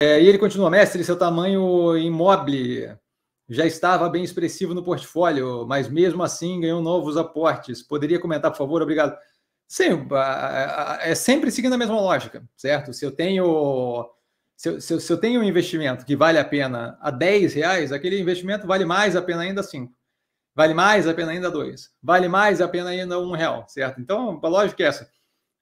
É, e ele continua, mestre, seu tamanho imóvel já estava bem expressivo no portfólio, mas mesmo assim ganhou novos aportes. Poderia comentar, por favor? Obrigado. Sim, é sempre seguindo a mesma lógica, certo? Se eu tenho se eu, se, eu, se eu, tenho um investimento que vale a pena a 10 reais, aquele investimento vale mais a pena ainda 5. Vale mais a pena ainda 2. Vale mais a pena ainda 1 um real, certo? Então, a lógica é essa.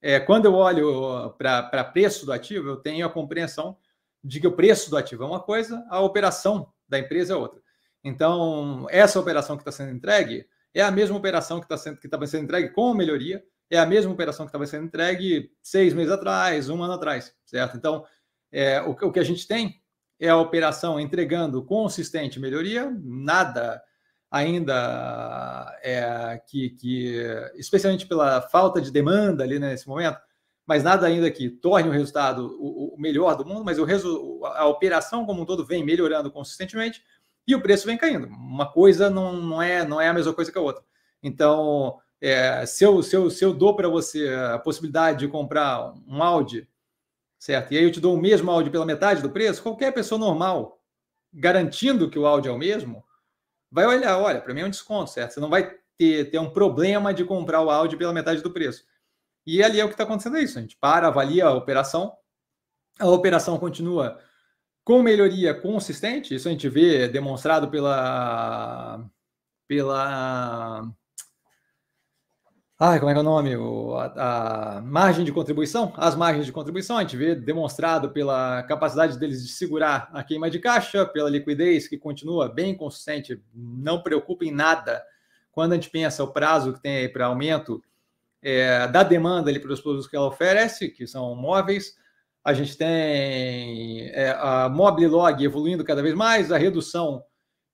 É, quando eu olho para preço do ativo, eu tenho a compreensão diga o preço do ativo é uma coisa, a operação da empresa é outra. Então, essa operação que está sendo entregue é a mesma operação que está sendo, que tá sendo entregue com melhoria, é a mesma operação que estava sendo entregue seis meses atrás, um ano atrás, certo? Então, é, o, o que a gente tem é a operação entregando consistente melhoria, nada ainda é, que, que, especialmente pela falta de demanda ali né, nesse momento, mas nada ainda que torne o resultado o, melhor do mundo, mas o resu, a operação como um todo vem melhorando consistentemente e o preço vem caindo. Uma coisa não, não, é, não é a mesma coisa que a outra. Então, é, se, eu, se, eu, se eu dou para você a possibilidade de comprar um Audi, certo? E aí eu te dou o mesmo Audi pela metade do preço, qualquer pessoa normal, garantindo que o Audi é o mesmo, vai olhar, olha, para mim é um desconto, certo? Você não vai ter, ter um problema de comprar o Audi pela metade do preço. E ali é o que está acontecendo é isso. A gente para, avalia a operação, a operação continua com melhoria consistente, isso a gente vê demonstrado pela. pela. Ai, como é que é o nome? O, a, a, margem de contribuição, as margens de contribuição, a gente vê demonstrado pela capacidade deles de segurar a queima de caixa, pela liquidez que continua bem consistente, não preocupa em nada. Quando a gente pensa o prazo que tem aí para aumento é, da demanda ali, os produtos que ela oferece, que são móveis. A gente tem é, a log evoluindo cada vez mais, a redução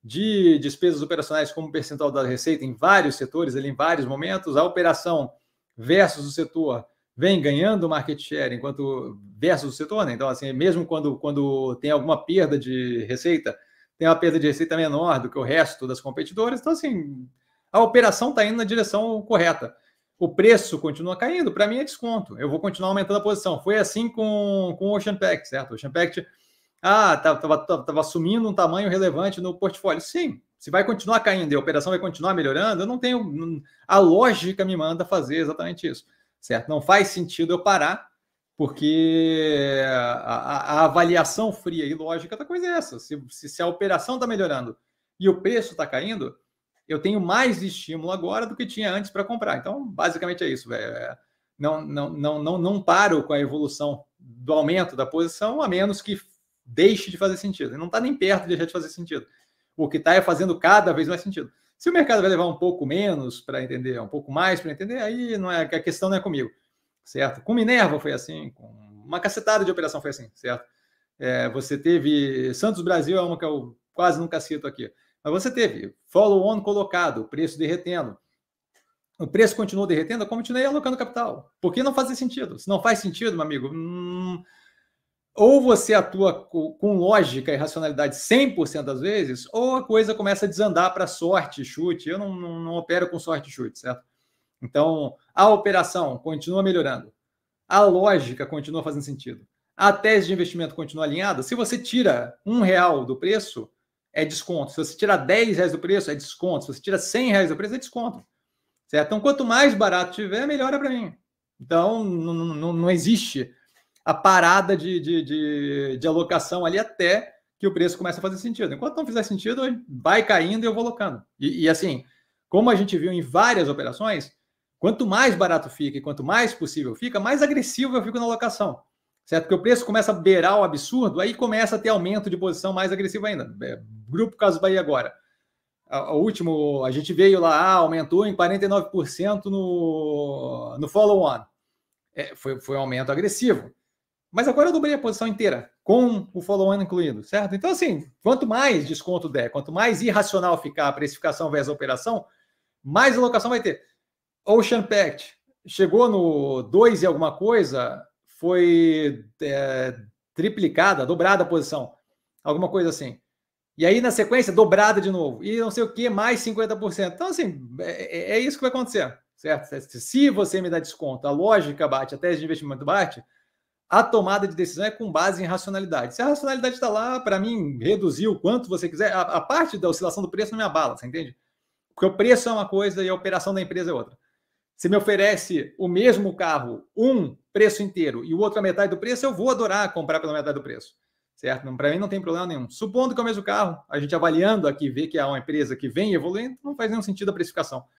de despesas operacionais como percentual da receita em vários setores, ali, em vários momentos. A operação versus o setor vem ganhando market share enquanto versus o setor, né? Então, assim, mesmo quando, quando tem alguma perda de receita, tem uma perda de receita menor do que o resto das competidoras. Então, assim, a operação está indo na direção correta o preço continua caindo, para mim é desconto. Eu vou continuar aumentando a posição. Foi assim com, com o Ocean Pact, certo? O Ocean Pact ah, estava tá, assumindo um tamanho relevante no portfólio. Sim, se vai continuar caindo e a operação vai continuar melhorando, eu não tenho. Hum, a lógica me manda fazer exatamente isso, certo? Não faz sentido eu parar, porque a, a, a avaliação fria e lógica da coisa é essa. Se, se, se a operação está melhorando e o preço está caindo, eu tenho mais estímulo agora do que tinha antes para comprar. Então, basicamente é isso, velho. Não, não, não, não, não paro com a evolução do aumento da posição, a menos que deixe de fazer sentido. Não está nem perto de deixar de fazer sentido. O que está é fazendo cada vez mais sentido. Se o mercado vai levar um pouco menos para entender, um pouco mais para entender, aí não é a questão não é comigo, certo? Com Minerva foi assim, com uma cacetada de operação foi assim, certo? É, você teve Santos Brasil é uma que eu quase nunca cito aqui. Mas você teve follow-on colocado, o preço derretendo. O preço continuou derretendo, eu continuei alocando capital. Porque não fazia sentido. Se não faz sentido, meu amigo, hum, ou você atua com lógica e racionalidade 100% das vezes, ou a coisa começa a desandar para sorte, chute. Eu não, não, não opero com sorte chute, certo? Então, a operação continua melhorando. A lógica continua fazendo sentido. A tese de investimento continua alinhada. Se você tira um real do preço, é desconto. Se você tirar 10 reais do preço, é desconto. Se você tira 100 reais do preço, é desconto. Certo? Então, quanto mais barato tiver, melhor é para mim. Então, não, existe a parada de, de, de, de, alocação ali até que o preço comece a fazer sentido. Enquanto não fizer sentido, vai caindo e eu vou alocando. E, e assim, como a gente viu em várias operações, quanto mais barato fica e quanto mais possível fica, mais agressivo eu fico na alocação. Certo? Porque o preço começa a beirar o absurdo, aí começa a ter aumento de posição mais agressivo ainda. É Grupo Caso Bahia agora. O último, a gente veio lá, ah, aumentou em 49% no, no follow-on. É, foi, foi um aumento agressivo. Mas agora eu dobrei a posição inteira, com o follow-on incluído, certo? Então, assim, quanto mais desconto der, quanto mais irracional ficar a precificação versus a operação, mais alocação vai ter. Ocean Pact chegou no 2 e alguma coisa, foi é, triplicada, dobrada a posição, alguma coisa assim. E aí, na sequência, dobrada de novo. E não sei o que, mais 50%. Então, assim, é, é, é isso que vai acontecer, certo? Se você me dá desconto, a lógica bate, a tese de investimento bate, a tomada de decisão é com base em racionalidade. Se a racionalidade está lá, para mim, reduzir o quanto você quiser, a, a, parte da oscilação do preço não me abala, você entende? Porque o preço é uma coisa e a operação da empresa é outra. Se me oferece o mesmo carro, um preço inteiro e o outro a metade do preço, eu vou adorar comprar pela metade do preço certo? Para mim não tem problema nenhum. Supondo que é o mesmo carro, a gente avaliando aqui, vê que é uma empresa que vem evoluindo, não faz nenhum sentido a precificação.